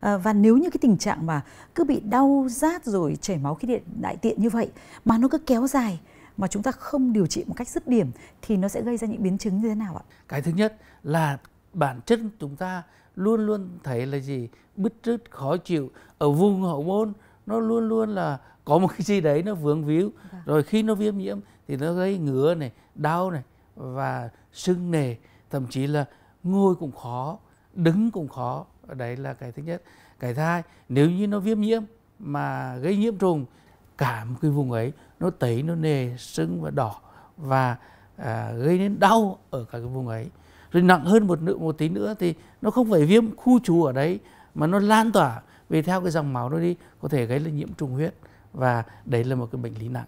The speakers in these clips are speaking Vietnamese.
Ờ, và nếu như cái tình trạng mà cứ bị đau rát rồi chảy máu khi điện đại tiện như vậy mà nó cứ kéo dài mà chúng ta không điều trị một cách dứt điểm thì nó sẽ gây ra những biến chứng như thế nào ạ? Cái thứ nhất là bản chất chúng ta luôn luôn thấy là gì bứt rứt khó chịu ở vùng hậu môn nó luôn luôn là có một cái gì đấy nó vướng víu vâng. rồi khi nó viêm nhiễm thì nó gây ngứa này đau này và sưng nề thậm chí là ngồi cũng khó đứng cũng khó đấy là cái thứ nhất cái thứ hai nếu như nó viêm nhiễm mà gây nhiễm trùng cả một cái vùng ấy nó tấy nó nề sưng và đỏ và à, gây nên đau ở cả cái vùng ấy rồi nặng hơn một nữa một tí nữa thì nó không phải viêm khu trú ở đấy mà nó lan tỏa về theo cái dòng máu nó đi có thể gây là nhiễm trùng huyết và đấy là một cái bệnh lý nặng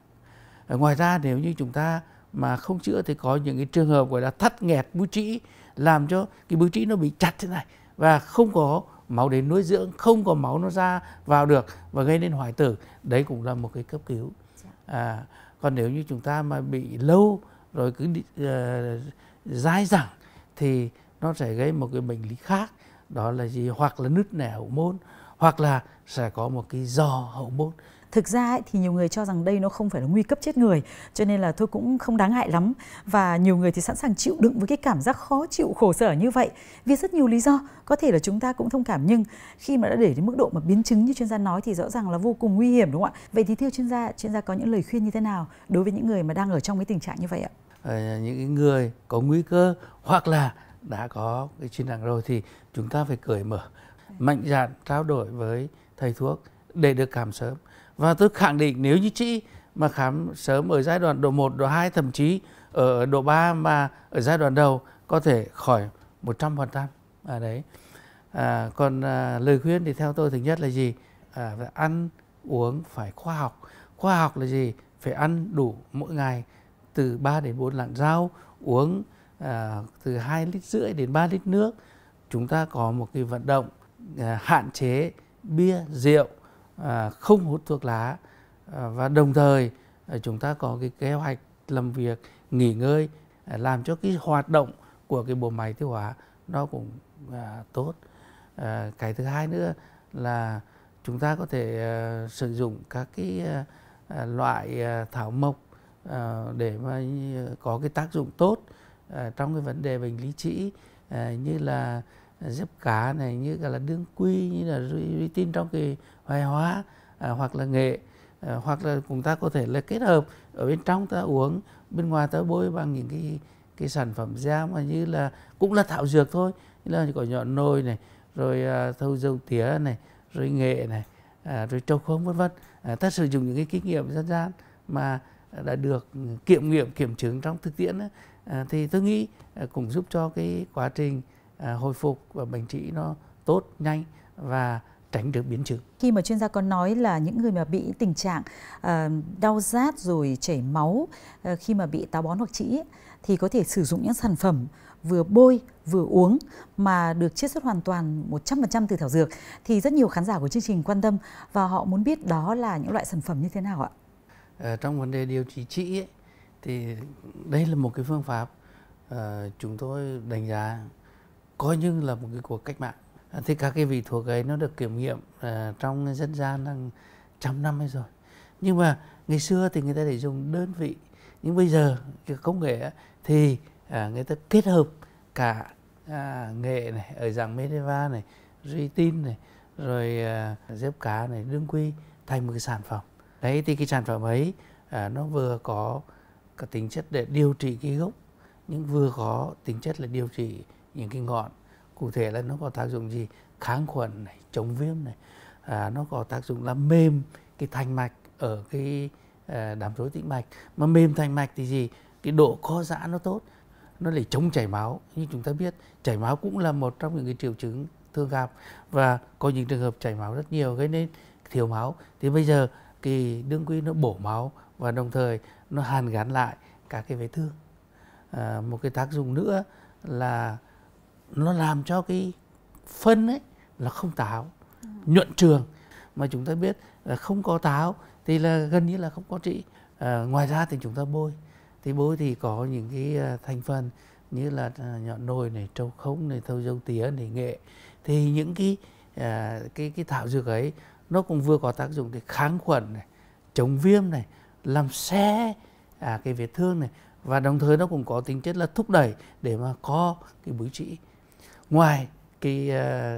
à, ngoài ra nếu như chúng ta mà không chữa thì có những cái trường hợp gọi là thắt nghẹt bưu trĩ làm cho cái bưu trĩ nó bị chặt thế này và không có máu đến nuôi dưỡng không có máu nó ra vào được và gây nên hoại tử đấy cũng là một cái cấp cứu dạ. à, còn nếu như chúng ta mà bị lâu rồi cứ uh, dai dẳng thì nó sẽ gây một cái bệnh lý khác đó là gì hoặc là nứt nẻ hậu môn hoặc là sẽ có một cái giò hậu môn thực ra ấy, thì nhiều người cho rằng đây nó không phải là nguy cấp chết người cho nên là thôi cũng không đáng ngại lắm và nhiều người thì sẵn sàng chịu đựng với cái cảm giác khó chịu khổ sở như vậy vì rất nhiều lý do có thể là chúng ta cũng thông cảm nhưng khi mà đã để đến mức độ mà biến chứng như chuyên gia nói thì rõ ràng là vô cùng nguy hiểm đúng không ạ vậy thì theo chuyên gia chuyên gia có những lời khuyên như thế nào đối với những người mà đang ở trong cái tình trạng như vậy ạ à, những người có nguy cơ hoặc là đã có cái chuyên nặng rồi thì chúng ta phải cởi mở mạnh dạn trao đổi với thầy thuốc để được cảm sớm và tôi khẳng định nếu như chị mà khám sớm ở giai đoạn độ 1, độ 2 thậm chí ở độ 3 mà ở giai đoạn đầu có thể khỏi 100% à đấy. À, còn à, lời khuyên thì theo tôi thứ nhất là gì? À, phải ăn uống phải khoa học. Khoa học là gì? Phải ăn đủ mỗi ngày từ 3 đến 4 lạng rau, uống à, từ 2 lít rưỡi đến 3 lít nước. Chúng ta có một cái vận động à, hạn chế bia, rượu À, không hút thuốc lá à, và đồng thời à, chúng ta có cái kế hoạch làm việc nghỉ ngơi làm cho cái hoạt động của cái bộ máy tiêu hóa nó cũng tốt cái thứ hai nữa là chúng ta có thể sử dụng các cái loại thảo mộc để mà có cái tác dụng tốt trong cái vấn đề bệnh lý trĩ như là dép cá này như là đương quy như là uy tín trong cái hoài hóa à, hoặc là nghệ à, hoặc là chúng ta có thể là kết hợp ở bên trong ta uống bên ngoài ta bôi bằng những cái cái sản phẩm da mà như là cũng là thảo dược thôi như là có nhọn nồi này rồi à, thâu dâu tía này rồi nghệ này à, rồi trâu khóm vân vân à, ta sử dụng những cái kinh nghiệm dân gian mà đã được kiểm nghiệm kiểm chứng trong thực tiễn à, thì tôi nghĩ à, cũng giúp cho cái quá trình À, hồi phục và bệnh trị nó tốt nhanh và tránh được biến chứng. Khi mà chuyên gia có nói là những người mà bị tình trạng uh, đau rát rồi chảy máu uh, khi mà bị táo bón hoặc trĩ thì có thể sử dụng những sản phẩm vừa bôi vừa uống mà được chiết xuất hoàn toàn 100% từ thảo dược thì rất nhiều khán giả của chương trình quan tâm và họ muốn biết đó là những loại sản phẩm như thế nào ạ? Ờ, trong vấn đề điều trị trĩ thì đây là một cái phương pháp uh, chúng tôi đánh giá coi như là một cái cuộc cách mạng à, thì các cái vị thuốc ấy nó được kiểm nghiệm uh, trong dân gian đang trăm năm ấy rồi nhưng mà ngày xưa thì người ta để dùng đơn vị nhưng bây giờ cái công nghệ ấy, thì à, người ta kết hợp cả à, nghệ này ở dạng medeva này retin này rồi à, dép cá này đương quy thành một cái sản phẩm đấy thì cái sản phẩm ấy à, nó vừa có cả tính chất để điều trị cái gốc nhưng vừa có tính chất là điều trị những cái ngọn cụ thể là nó có tác dụng gì kháng khuẩn này chống viêm này à, nó có tác dụng làm mềm cái thành mạch ở cái à, đám rối tĩnh mạch mà mềm thành mạch thì gì cái độ co giãn nó tốt nó lại chống chảy máu như chúng ta biết chảy máu cũng là một trong những cái triệu chứng thường gặp và có những trường hợp chảy máu rất nhiều gây nên thiếu máu thì bây giờ cái đương quy nó bổ máu và đồng thời nó hàn gắn lại các cái vết thương à, một cái tác dụng nữa là nó làm cho cái phân ấy là không táo nhuận trường mà chúng ta biết là không có táo thì là gần như là không có trị à, ngoài ra thì chúng ta bôi thì bôi thì có những cái ờ, thành phần như là ờ, nhọn nồi này trâu khống này thâu dâu tía này nghệ thì những cái à, cái cái thảo dược ấy nó cũng vừa có tác dụng để kháng khuẩn này chống viêm này làm xe à, cái vết thương này và đồng thời nó cũng có tính chất là thúc đẩy để mà có cái búi trị ngoài cái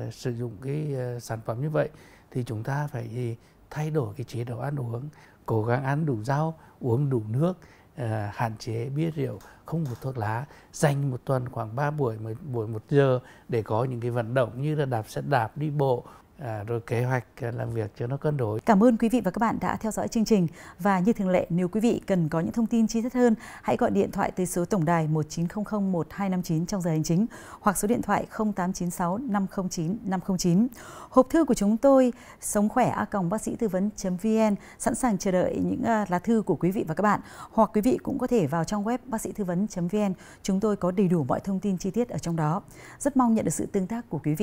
uh, sử dụng cái uh, sản phẩm như vậy thì chúng ta phải gì ờ, thay đổi cái chế độ ăn uống cố gắng ăn đủ rau uống đủ nước uh, hạn chế bia rượu không hút thuốc lá dành một tuần khoảng 3 buổi một buổi một giờ để có những cái vận động như là đạp xe đạp đi bộ À, rồi kế hoạch à, làm việc cho nó cân đối. Cảm ơn quý vị và các bạn đã theo dõi chương trình và như thường lệ nếu quý vị cần có những thông tin chi tiết hơn hãy gọi điện thoại tới số tổng đài 1900 1259 trong giờ hành chính hoặc số điện thoại 0896 509 509. Hộp thư của chúng tôi sống khỏe a còng bác sĩ tư vấn.vn sẵn sàng chờ đợi những à, lá thư của quý vị và các bạn hoặc quý vị cũng có thể vào trong web bác sĩ tư vấn.vn chúng tôi có đầy đủ mọi thông tin chi tiết ở trong đó. Rất mong nhận được sự tương tác của quý vị.